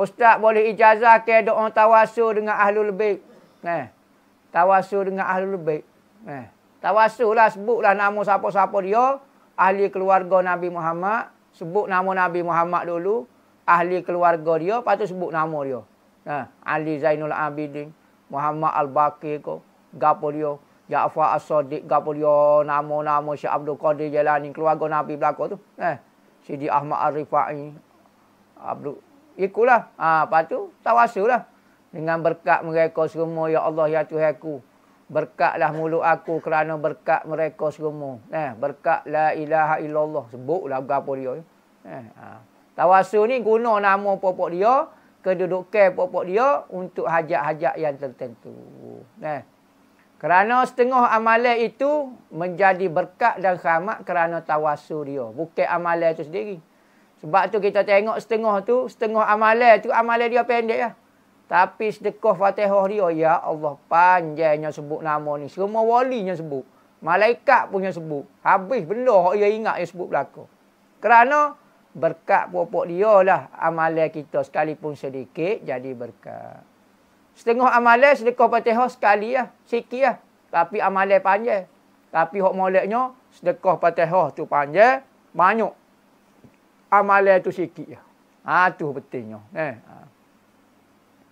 Ustaz boleh ijazah ke doa tawasul dengan ahlul lebih, Nah. Eh, tawasul dengan ahlul baik. Nah. Eh, Tawasulah sebutlah nama siapa-siapa dia, ahli keluarga Nabi Muhammad, sebut nama Nabi Muhammad dulu, ahli keluarga dia, lepas tu sebut nama dia. Nah, eh, Ali Zainul Abidin, Muhammad Al-Baqi ko, gapo dia? Ja'far As-Siddiq gapo dia? Nama-nama Syekh Abdul Qadir Jalani keluarga Nabi belaka tu. Nah. Sidi Ahmad Ar-Rifai, Abdul ikulah. Ha, lepas tu, tawasulah. Dengan berkat mereka semua, Ya Allah, Ya Tuhanku. Berkatlah mulut aku kerana berkat mereka semua. Eh, berkat la ilaha illallah. Sebutlah berapa dia. Ya. Eh, ha. Tawasul ni guna nama popok dia. Kedudukan popok dia untuk hajat-hajat yang tertentu. Eh. Kerana setengah amalan itu menjadi berkat dan khamat kerana tawasul dia. Bukan amalan itu sendiri. Sebab tu kita tengok setengah tu, setengah amalan tu amalan dia pendek lah. Tapi sedekah fatihah dia, ya Allah panjangnya sebut nama ni. Semua walinya sebut. Malaikat punya sebut. Habis benda yang dia ingat dia sebut belakang. Kerana berkat puak-puak dia lah amalan kita sekalipun sedikit jadi berkat. Setengah amalan sedekah fatihah sekali lah. Sikit lah. Tapi amalan panjang. Tapi hok maliknya sedekah fatihah tu panjang. Banyak amalan tu sikit je. Ha tu pentingnya. Eh. Ha.